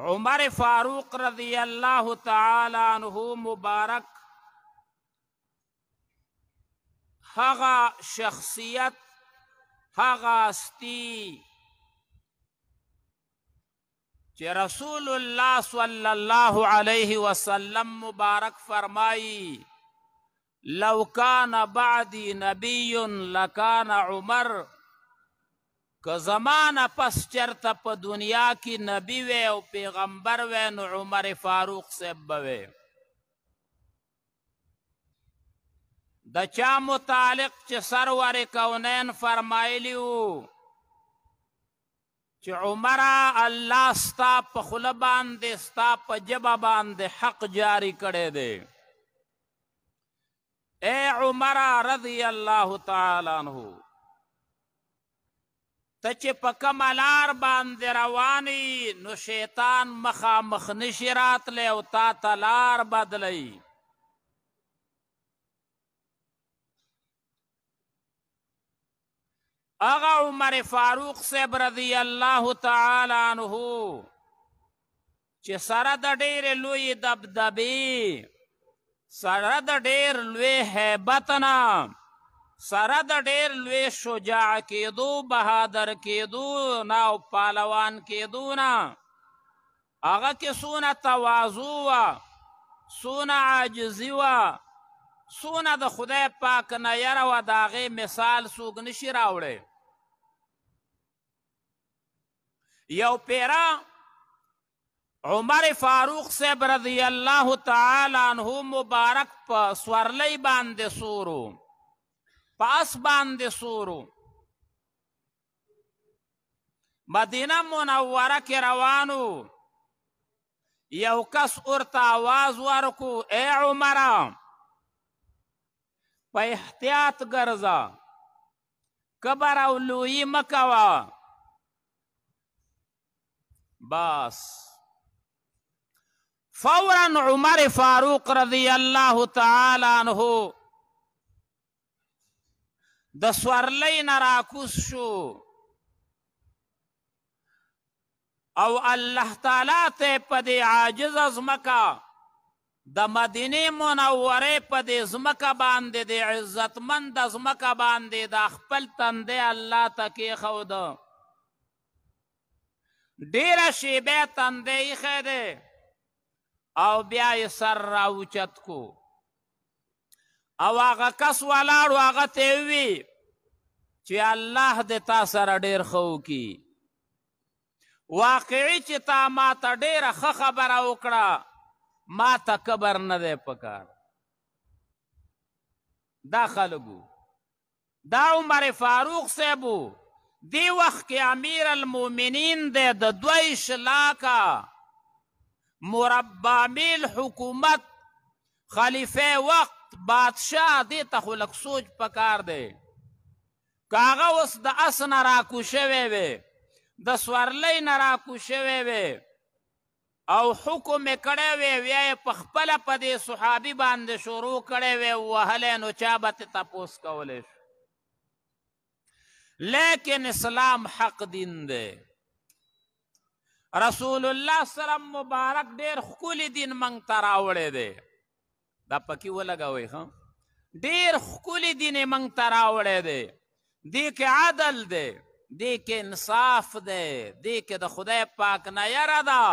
उमर फारूक रजी अल्लाह तहु मुबारक हगा शख्सियत हगास्ती रसूल सल्लल्लाहु अलैहि मुबारक फरमाई लौकान बादी नबी लकान उमर که زمانه پس چرته په دنیا کې نبی وې او پیغمبر وې نو عمر فاروق صاحب وې د چا متعلق چې سرور کونین فرمایلی وو چې عمر الله ستا په خوله باندې ستا په جبه باندې حق جاری کړی دی اے عمر رضی الله تعالی عنہ ته چې په کومه لار باندې روانې نو شیطان مخامخ نشي راتلی او تا ته لار بدلی اغا عمر فاروق صاحب رضی الله تعالی عنہ چې سره د ډېر لوی دبدبي سره د ډېر لوی هیبت نه سره د ډیر لوی شجاع کېدو بهادر کېدو نه او پالوان کېدو نه هغه کې څونه تواضع وه څونه عاجزي وه څونه د خدای پاک نه یره وه د هغې مثال څوک نشي راوړی یو پیره عمر فاروق صاحب رضی الله تعالی عنه مبارک په سورلی باندې سورو پاس باندې سورو مدینه منوره کې روانو یو کس ورته आवाज ورکو اے عمر په احتیاط ګرځا کبر او لوی مکوا بس فورا عمر فاروق رضی الله تعالی عنہ د سورلی نراکوس شو او الله تعالی ته په دې عاجز ازمکا د مدینه منوره په دې ازمکا باندې د عزتمند ازمکا باندې د خپل تندې الله تکي خود ډیر شیبه تندې خېده او بیا یې سر راوچت کو او هغه کس ولاړ هغه ته وی چې الله دې تا سره ډیر خو کی واقعي چې تا ما ته ډیره ښه خبره وکړه ما ته کبر نه دی پکار دا خلګو دا عمر فاروق صاحبو دی وخت کې امیر المؤمنین د د دوی شلاکا مربع میل حکومت خلیفہ وقت بادشاه دې ته خو لږ سوچ پکار دی که هغه اوس د اس نه راکو شوی وی د سورلۍ نه راکو شوی وی او حکم یې کړی وی بیا یې پخپله په دې صحابي باندې شروع کړی وی وهلی نو چا به تې تپوس کولی شو لیکن اسلام حق دین دی رسول الله سلام مبارک ډیر ښکلی دین منږ ته راوړی دی دا پکې ولګوئ ښه ډېر ښکلي دین یې موږ ته راوړی دی دې کې عدل دی دې کې انصاف دی دې کې د خدای پاک نه یره ده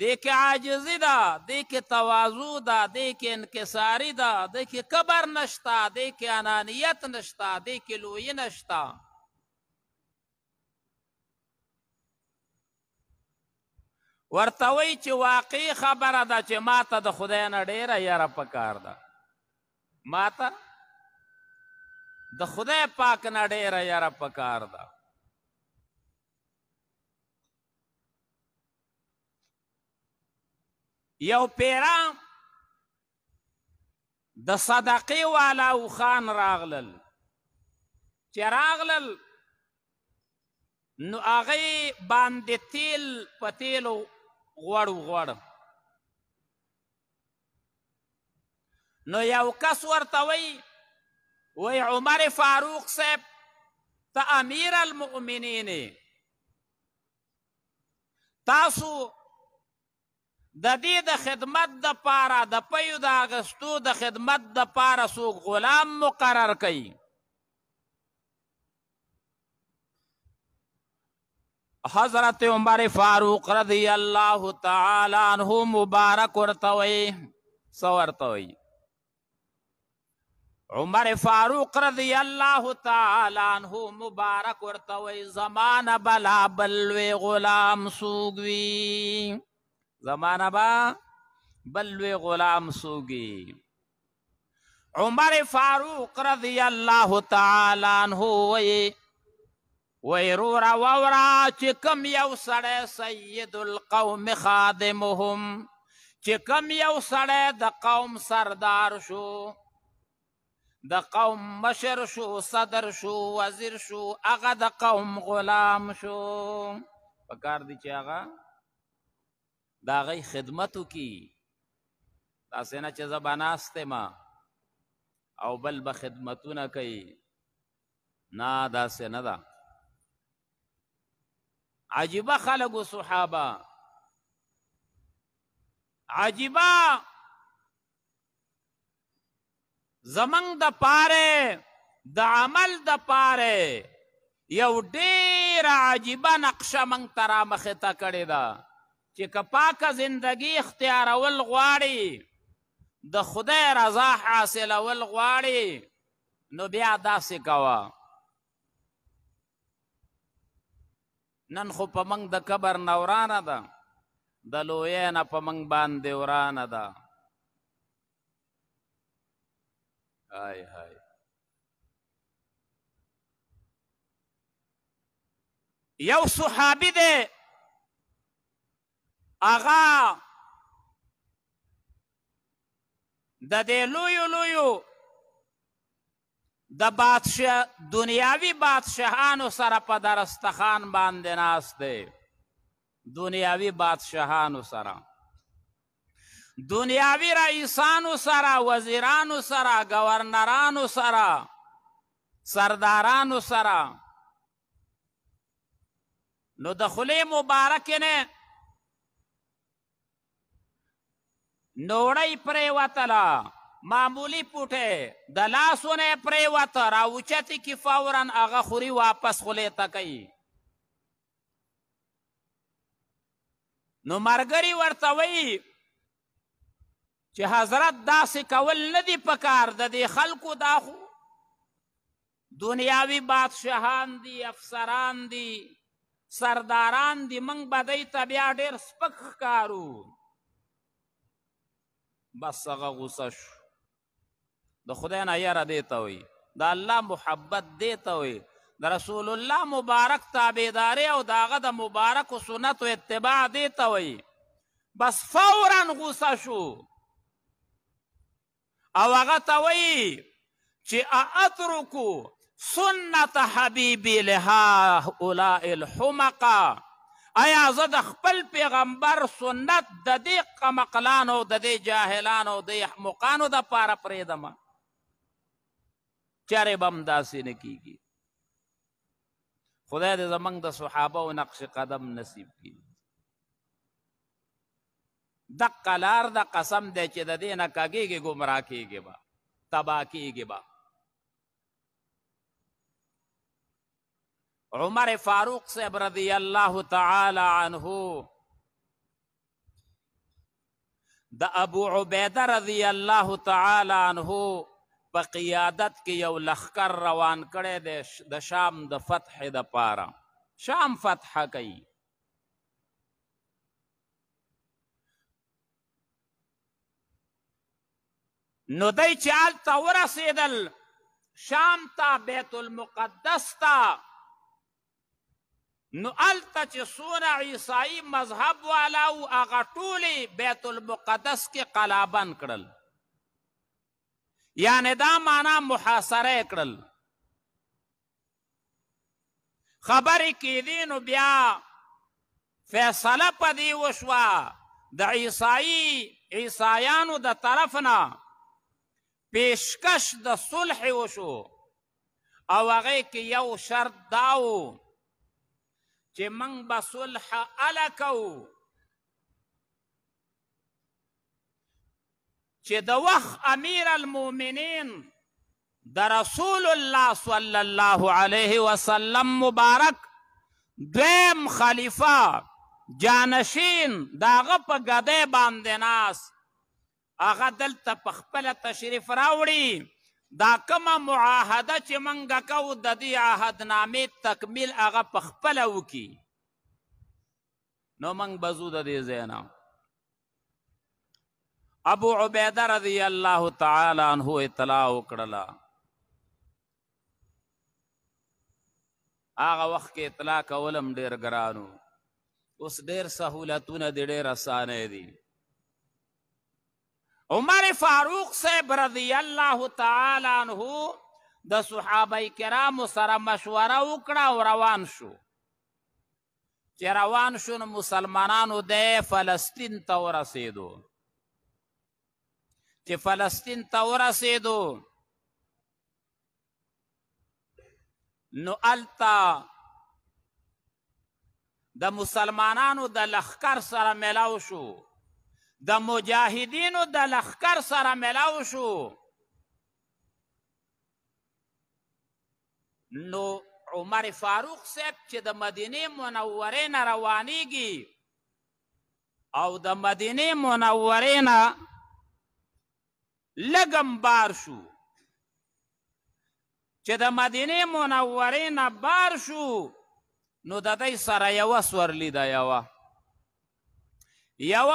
دې کې عاجزي ده دې کې تواضع ده دې کې انکساري ده دې کې کبر نشته دې کې انانیت نشته دې کې لویي نشته ورته وایي چې واقعي خبره ده چې ما ته د خدای نه ډېره یاره پکار ده ما ته د خدای پاک نه ډېره یاره پکار ده یو پیرام د صدقې والا او خان راغلل چې راغلل نو هغې باندې تیل په تیلو غواړو غواړو نو یو کس ورته وی وی عمر فاروق صاحب ته امیر المؤمنین تاسو د دې د خدمت د پاره د پیو د اغستو د خدمت د پاره سو غلام مقرر کړي हजरत उमर फारूक रदी अल्लाह तु मुबारक उरतवई सवरतवई उमर फारूक रदी अल्लाह तु मुबारक उरतवई जमान बला बलवे गुलाम सूगवी जमान बा बलवे गुलाम सूगी उमर फारूक रदी अल्लाह तु वई ويرورا وورا چې کم یو سړی سید القوم خادمهم چې کم یو سړی د قوم سردار شو د قوم مشر شو صدر شو وزیر شو هغه د قوم غلام شو پکار دی چې هغه دا غي خدمت کی تاسو نه چې زباناسته ما او بل به خدمتونه کوي نه دا سه نه ده عجیبه خلق و صحابه عجیبه زمنګ د پاره د عمل د پاره یو ډیر عجیبه نقشه مونږ ترا مخه تا کړې ده چې کپاکه زندگی اختیارول غواړي د خدای رضا حاصلول غواړي نو بیا داسې کوه نن خو په منګ د قبر نورانه ده د لوی نه په منګ باندې ورانه ده هاي هاي یو صحابي دی اغا د دې لویو لویو د بادشاہ دنیاوی بادشاہانو سره په درستخان باندې ناست دی دنیاوی بادشاہانو سره دنیاوی رئیسانو سره وزیرانو سره گورنرانو سره سردارانو سره نو د خولې مبارک نه نوړی پرې وتله معمولی پوټه د لاسونه پرې وته راوچتې کې فورا هغه خوري واپس خولې ته کوي نو مرګري ورته وایي چې حضرت داسې کول نه دي پکار د دې خلکو دا خو دنیاوي بادشاهان دي افسران دي سرداران دي موږ به دی ته بیا ډېر سپک ښکارو بس هغه غوسه شو د خدای نه یاره دی ته وي د الله محبت دی ته وي د رسول الله مبارک تابعداري او د هغه د مبارکو سنتو اتباع دی ته وي بس فورا غوسه شو او هغه ته وایي چې اترکو سنت حبیبی لها اولاء الحمقا ایا زه د خپل پیغمبر سنت د دې قمقلانو د دې جاهلانو د احمقانو د پاره پرېږدمه چاره بم داسې نه کیږي خدای دې زمنګ د صحابه او نقش قدم نصیب کړي د قلار د قسم دې چې د دې نه کاږي ګمرا کیږي با تبا کیږي با عمر فاروق صاحب رضی الله تعالی عنہ د ابو عبیده رضی الله تعالی عنہ په قیادت کې یو لخکر روان کړی دی د شام د فتح د پاره شام فتح کوي نو دی چې هلته ورسېدل شام ته بیت المقدس ته نو هلته چې څونه عیسائی مذهب والا و هغه ټولې بیت المقدس کې قلابند کړل یعنی دا معنا محاصره کړل خبرې کېدې نو بیا فیصله په دې وشوه د عیسائی عیسایانو د طرف نه پیشکش د صلح وشو او هغه کې یو شرط داو چې موږ به صلح الکو چې د وخت امیر المؤمنین د رسول الله صلی الله علیه وسلم مبارک دویم خلیفہ جانشین داغه په ګدې باندې ناس هغه دلته په خپل تشریف راوړي دا کومه معاهده چې منګه کو د دې عهدنامې تکمیل هغه په خپل وکي نو منګ بزو د دې زینا ابو عبیده رضی الله تعالی عنہ اطلاع وکړه هغه وخت کې اطلاع کولم ډیر ګرانو اوس ډیر سہولتونه دي ډیر اسانه دي عمر فاروق صاحب رضی الله تعالی عنہ د صحابه کرامو سره مشوره وکړه او روان شو چې روان شو نو مسلمانانو د فلسطین ته ورسېدو چې فلسطین ته ورسېدو نو التا د مسلمانانو د لخکر سره ملاو شو د مجاهدینو د لخکر سره ملاو شو نو عمر فاروق صاحب چې د مدینه منورې نه روانېږي او د مدینه منورې نه لګم بار شو چې د مدینه منورې نه بار شو نو د دې سره یو سورلی دا یو یو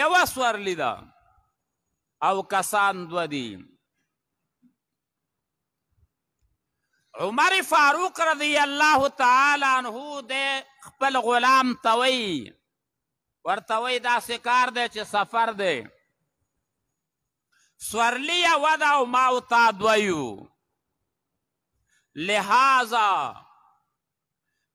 یو سورلی دا او کسان دو دی عمر فاروق رضی الله تعالی عنہ د خپل غلام توي ورتوي دا سکار دی چې سفر دی سورلی ودا او ما او تا دویو لہذا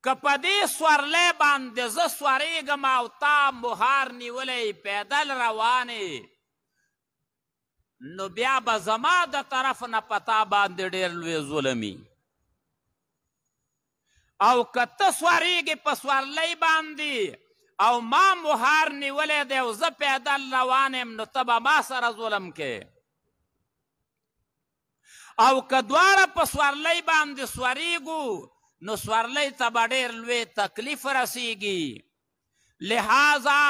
کپدی سورلی باندې ز سوریګ ما او تا مهار نیولې پیدل روانه نو بیا به زما د طرف نه پتا باندې ډېر لوی ظلمي او کته سوریږي په سوارلی باندې او ما مهار نیولې دی او زه پیدل روان یم نو ته به ما سره ظلم کې او کدواره په سوارلۍ باندې سوارېږو نو سوارلۍ ته به ډېر لوی تکلیف رسیږي لہذا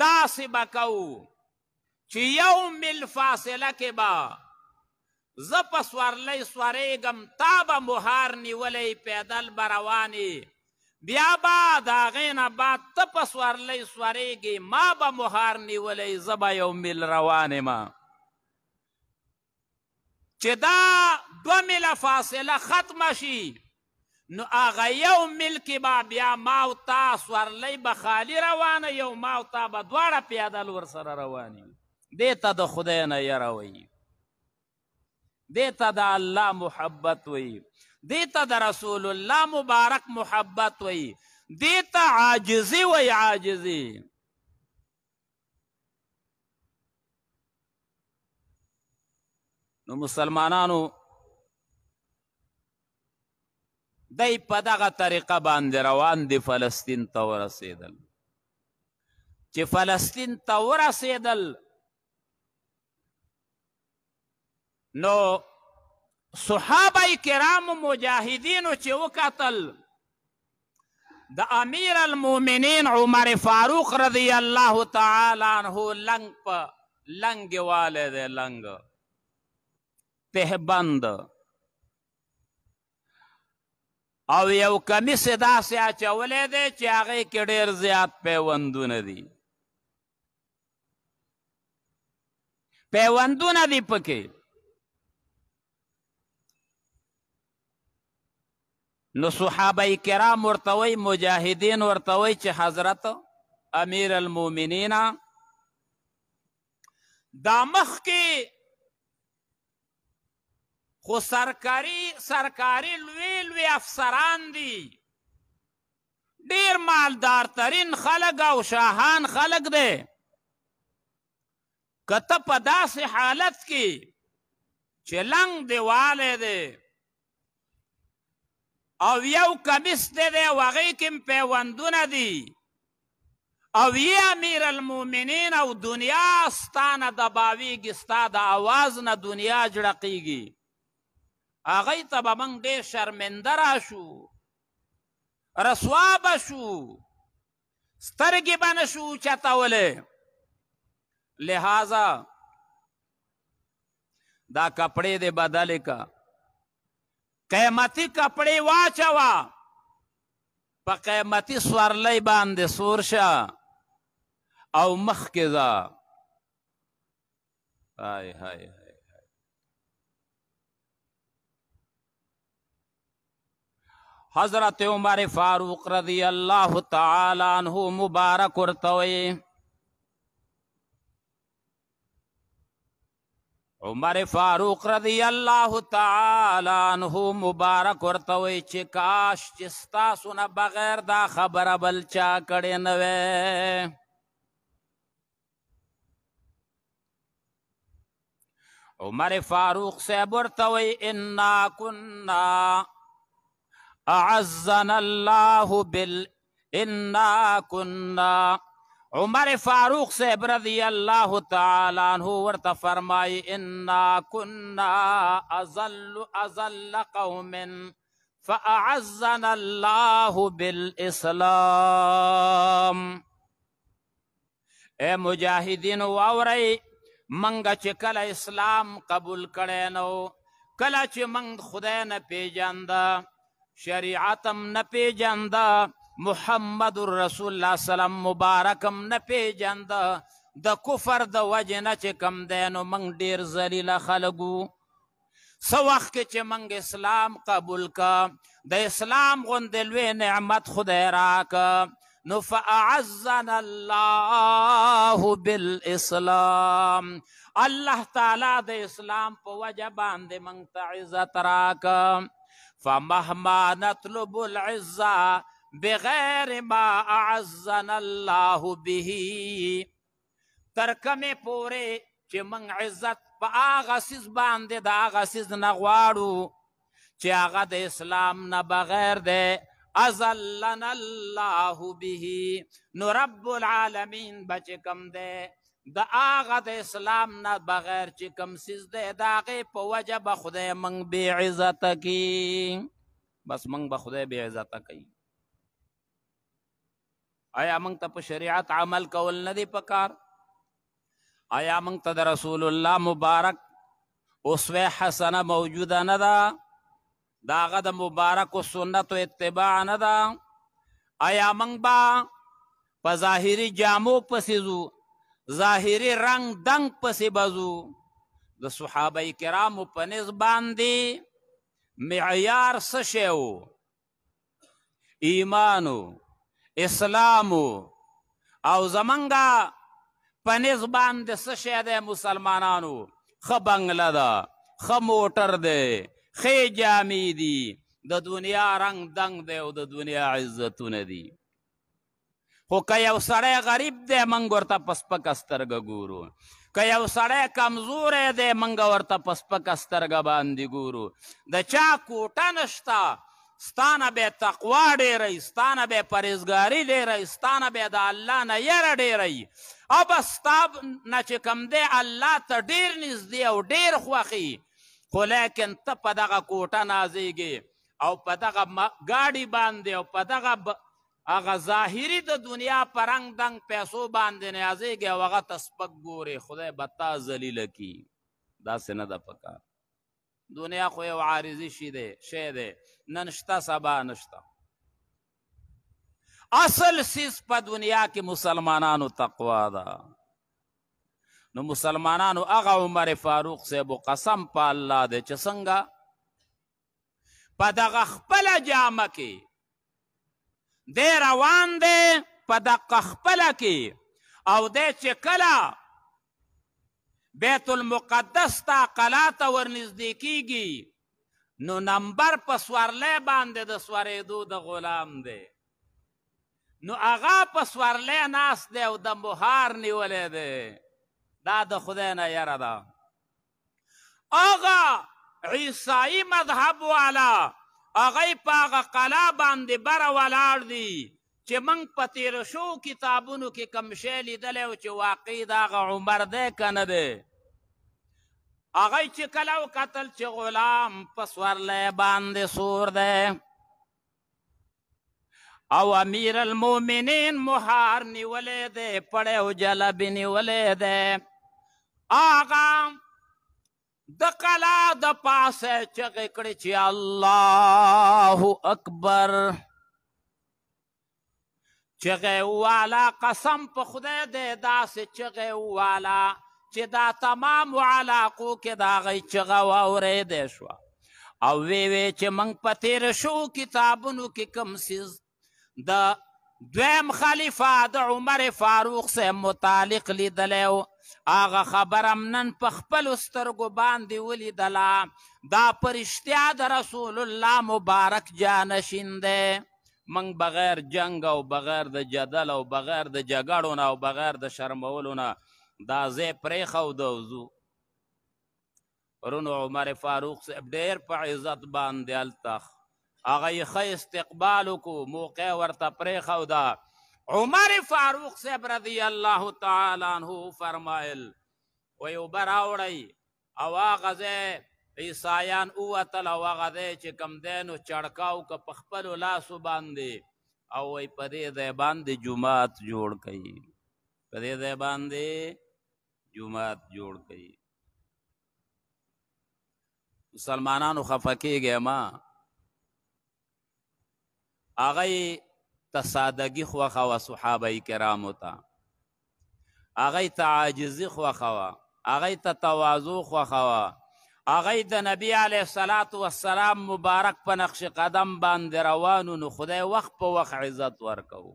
داسې به کوو چې یو مل فاصله کې به زه په سوارلۍ سوارېږم تا به مهار نیولی پیدل به روانې بیا به د هغې نه بعد ته په سوارلۍ سوارېږې ما به مهار نیولی زه به یو مل روانې ما چې دا دو میله فاصله ختمه شي نو هغه یو میل کې به بیا ما او تا سورلی به خالی روانه یو ما او تا به دواړه پیادل ورسره روان یو دې ته د خدای نه یره وایي دې ته د الله محبت وایي دې ته د رسول الله مبارک محبت وایي دې ته عاجزي وایي عاجزي نو مسلمانانو دای په دغه طریقه باندې روان دي فلسطین ته ورسېدل چې فلسطین ته ورسېدل نو صحابه کرام مجاهدینو چې وکتل د امیر المؤمنین عمر فاروق رضی الله تعالی عنه لنګ په لنګ والے دی لنګ پهبند او یو کمیس داسې اچولی دی چې هغې کې ډېر زیات پیوندونه دي پیوندونه دي پکې نو صحابه کرام ورته وی مجاهدین ورته وی چې حضرت امیر المؤمنین دا مخ کې خو سرکاري سرکاري لوی لوی افسران دي ډیر مالدار ترین خلک او شاهان خلک دی کته په داسې حالت کې چې لنګ دیواله دی او یو کمیس دی دی او هغې کې پیوندونه دي او یا امیر المؤمنین او دنیا ستا نه دباویږي ستا د اواز نه دنیا جړقیږي هغه ته به موږ ډېر شرمنده راشو رسوا به شو سترګې به نه شو چتولی لہذا دا کپڑے دے بدل کا قیمتی کپڑے واچوا په قیمتي سوارلی باندې سور شه او مخکې ځه های های حضرت عمر فاروق رضی الله تعالی عنہ مبارک ورتوي عمر فاروق رضی الله تعالی عنہ مبارک ورتوي چې کاش چې تاسو نه بغیر دا خبره بل چا کړي نه وې عمر فاروق سے برتوي انا كنا اعزنا الله بال انا كنا عمر فاروق صاحب رضی اللہ تعالی عنہ ورت فرمائی انا كنا ازل ازل قوم فاعزنا الله بالاسلام اے مجاهدین واورئ منګه چې کله اسلام قبول کړی نو کله چې منګ خدای نه پیژانده شریعتم نه پیژنده محمد رسول الله سلام مبارکم نه پیژنده د کفر د وجه نه چې کم دی نو موږ ډیر ذلیله خلکو څه وخت کې چې موږ اسلام قبول کا د اسلام غوندې لوی نعمت خدای راکه نو فاعزنا الله بالاسلام الله تعالی د اسلام په وجه باندې موږ ته عزت راکه فمهما نطلب العزة بغیر ما اعزنا الله به تر کومه پوره چې موږ عزت په هغه سیز باندې د هغه سیز نه غواړو چې هغه د اسلام نه بغیر دی ازلنا الله به نو رب العالمین بچ کم دی د هغه د اسلام نه بغیر چې کم سیز دی د هغې په وجه به خدای موږ بې عزته کي بس موږ به خدای بې عزته کوي آیا موږ ته په شریعت عمل کول نه دی پکار آیا موږ ته د رسول الله مبارک اسوه حسنه موجوده نه ده د هغه د مبارکو سنتو اتباع نه ده آیا موږ به په ظاهري جامو پسې ځو ظاهری رنگ دنګ پسې بزو د صحابه کرامو په نس باندې معیار څه شی ایمانو اسلامو او زمنګا په نس باندې څه شی دی مسلمانانو ښه بنګله ده ښه موټر دی ښې جامې دي د دنیا رنگ دنګ دی او د دنیا عزتونه دي خو که یو سړی غریب دی موږ ورته په سپکه سترګه ګورو که یو سړی کمزوری دی موږ ورته په سپکه سترګه باندې ګورو د چا کوټه نشته ستانه به تقوا ډیری ستانه به پرهیزګاري ډیری ستانه به د الله نه یره ډیری او بس ستا نه چې کوم دی الله ته ډیر نږدې او ډیر خوښي خو لیکن ته په دغه کوټه نازیږې او په دغه ګاډي باندې او په دغه هغه ظاهری د دنیا پرنګ دنګ پیسو باندې نیازېږي او هغه ته سپک ګورې خدای به تا ذلیله کي داسې نه ده پکار دنیا خو یو عارضي شی دی شی دی نن شته سبا نشته اصل سیز په دنیا کې مسلمانانو تقوا ده نو مسلمانانو هغه عمر فاروق صاحب قسم په الله دی چې څنګه په دغه خپله جامه کې دی روان دی په دقه خپله کې او دی چې کله بیت المقدس ته قلا ته ورنږدې کېږي نو نمبر په سوارلی باندې د سوارېدو د غلام دی نو هغه په سوارلی ناست دی او د مهار نیولی دی دا د خدای نه یره ده هغه عیسائی مذهب والا هغه پاغه قلا باندې بر ولاړ دي چې موږ په تیر شو کتابونو کې کم شی لیدلی او چې واقع د هغه عمر دی که نه دی هغه چې کله وکتل چې غلام په سورلی باندې سور دی او امیر المومنین مهار نیولې دی پړی او جلبې نیولې دی هغه د کلا د پاسه چغې کړې چې الله اکبر چغې والا قسم په خدای دې داسې چغې والا چې دا تمام علاقو کې د هغې چغه واورېدی شوه او وی وی چې موږ په تېره شوو کتابونو کې کوم څیز د دویم خلیفه د عمر فاروق صاحب متعلق لیدلی و هغه خبرم نن په خپل سترګو باندې ولیدله دا پرشتیا د رسول الله مبارک جانشین دی منګ بغیر جنگ او بغیر د جدل او بغیر د جګړو نه او بغیر د شرمولو نه دا ځای پرېښود وزو پرون عمر فاروق صاحب ډېر په عزت باندې هلته هغه یې ښه استقبال وکړو موقع ورته پرېښوده عمر فاروق صاحب رضی الله تعالی عنہ فرمایل و یو براوړی او غزه عیسایان او تل او غزه چې کم دینو چړکاو ک پخپل لاس باندې او وی پدې ده باندې جمعات جوړ کړي پدې ده باندې جمعات جوړ کړي مسلمانانو خفکیږي ما هغه ته سادگی خوخه و صحابه کرامو ته هغه ته عاجزی خوخه و هغه ته تواضع خوخه و هغه د نبی علیه الصلاۃ والسلام مبارک په نقش قدم باندې روانو نو خدای وخت په وخت عزت ورکوو